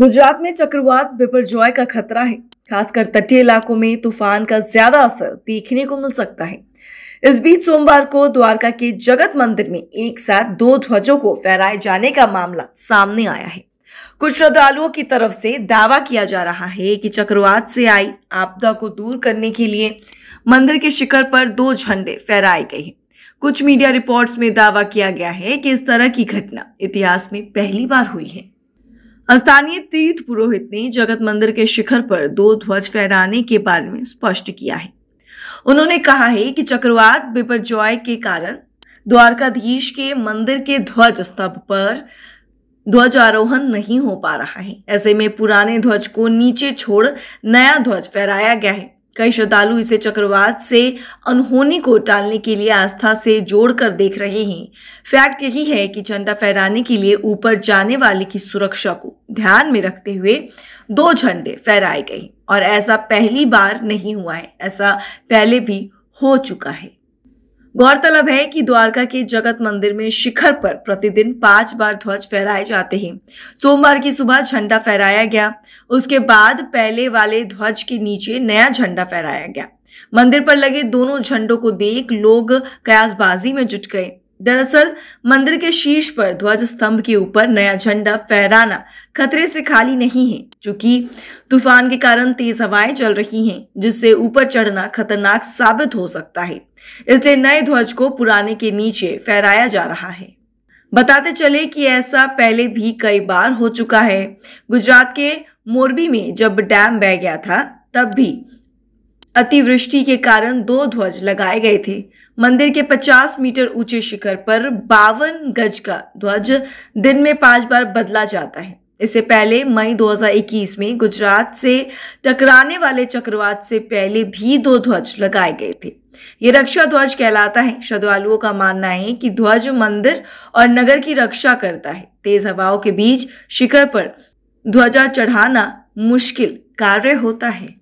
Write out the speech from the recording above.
गुजरात में चक्रवात बिपरजॉय का खतरा है खासकर तटीय इलाकों में तूफान का ज्यादा असर देखने को मिल सकता है इस बीच सोमवार को द्वारका के जगत मंदिर में एक साथ दो ध्वजों को फहराए जाने का मामला सामने आया है कुछ श्रद्धालुओं की तरफ से दावा किया जा रहा है कि चक्रवात से आई आपदा को दूर करने के लिए मंदिर के शिखर पर दो झंडे फहराए गए हैं कुछ मीडिया रिपोर्ट्स में दावा किया गया है कि इस तरह की घटना इतिहास में पहली बार हुई है स्थानीय तीर्थ पुरोहित ने जगत मंदिर के शिखर पर दो ध्वज फहराने के बारे में स्पष्ट किया है उन्होंने कहा है कि चक्रवात बिपरजॉय के कारण द्वारकाधीश के मंदिर के ध्वज स्तंभ पर ध्वजारोहण नहीं हो पा रहा है ऐसे में पुराने ध्वज को नीचे छोड़ नया ध्वज फहराया गया है कई श्रद्धालु इसे चक्रवात से अनहोनी को टालने के लिए आस्था से जोड़कर देख रहे हैं फैक्ट यही है कि झंडा फहराने के लिए ऊपर जाने वाले की सुरक्षा को ध्यान में रखते हुए दो झंडे फहराए गए और ऐसा पहली बार नहीं हुआ है ऐसा पहले भी हो चुका है गौरतलब है कि द्वारका के जगत मंदिर में शिखर पर प्रतिदिन पांच बार ध्वज फहराए जाते हैं सोमवार की सुबह झंडा फहराया गया उसके बाद पहले वाले ध्वज के नीचे नया झंडा फहराया गया मंदिर पर लगे दोनों झंडों को देख लोग कयासबाजी में जुट गए दरअसल मंदिर के शीर्ष पर ध्वज स्तंभ के ऊपर नया झंडा फहराना खतरे से खाली नहीं है क्योंकि तूफान के कारण तेज हवाएं चल रही हैं जिससे ऊपर चढ़ना खतरनाक साबित हो सकता है इसलिए नए ध्वज को पुराने के नीचे फहराया जा रहा है बताते चले कि ऐसा पहले भी कई बार हो चुका है गुजरात के मोरबी में जब डैम बह गया था तब भी अतिवृष्टि के कारण दो ध्वज लगाए गए थे मंदिर के 50 मीटर ऊंचे शिखर पर बावन गज का ध्वज दिन में पांच बार बदला जाता है इससे पहले मई 2021 में गुजरात से टकराने वाले चक्रवात से पहले भी दो ध्वज लगाए गए थे ये रक्षा ध्वज कहलाता है श्रद्धालुओं का मानना है कि ध्वज मंदिर और नगर की रक्षा करता है तेज हवाओं के बीच शिखर पर ध्वजा चढ़ाना मुश्किल कार्य होता है